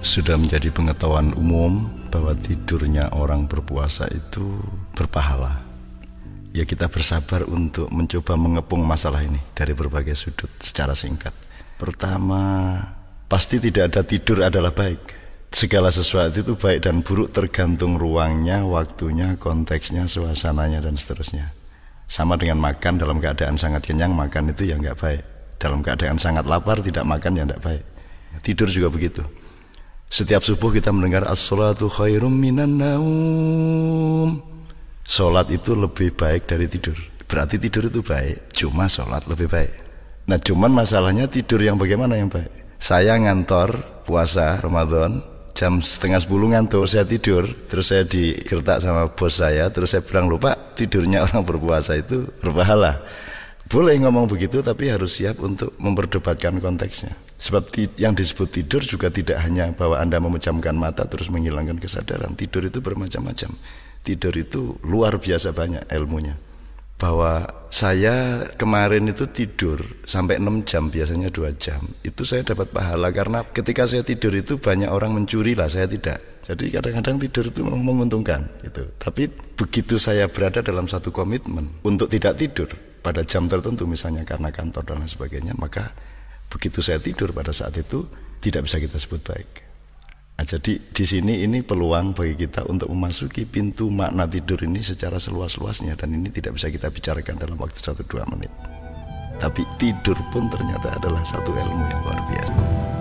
sudah menjadi pengetahuan umum bahwa tidurnya orang berpuasa itu berpahala. Ya kita bersabar untuk mencoba mengepung masalah ini dari berbagai sudut secara singkat. Pertama, pasti tidak ada tidur adalah baik. Segala sesuatu itu baik dan buruk tergantung ruangnya, waktunya, konteksnya, suasananya dan seterusnya. Sama dengan makan dalam keadaan sangat kenyang, makan itu ya nggak baik. Dalam keadaan sangat lapar tidak makan ya nggak baik. Tidur juga begitu. Setiap subuh kita mendengar as-salatu khairum minan naum. Salat itu lebih baik dari tidur. Berarti tidur itu baik, cuma salat lebih baik. Nah, cuman masalahnya tidur yang bagaimana yang baik? Saya ngantor puasa Ramadan, jam setengah sepuluh ngantuk saya tidur terus saya digertak sama bos saya terus saya bilang lupa tidurnya orang berpuasa itu berpahala boleh ngomong begitu tapi harus siap untuk memperdebatkan konteksnya. Sebab yang disebut tidur juga tidak hanya bahwa Anda memejamkan mata terus menghilangkan kesadaran. Tidur itu bermacam-macam. Tidur itu luar biasa banyak ilmunya. Bahwa saya kemarin itu tidur sampai 6 jam, biasanya 2 jam. Itu saya dapat pahala karena ketika saya tidur itu banyak orang mencuri lah, saya tidak. Jadi kadang-kadang tidur itu menguntungkan gitu. Tapi begitu saya berada dalam satu komitmen untuk tidak tidur, pada jam tertentu misalnya karena kantor dan lain sebagainya maka begitu saya tidur pada saat itu tidak bisa kita sebut baik nah, jadi di sini ini peluang bagi kita untuk memasuki pintu makna tidur ini secara seluas-luasnya dan ini tidak bisa kita bicarakan dalam waktu satu dua menit tapi tidur pun ternyata adalah satu ilmu yang luar biasa.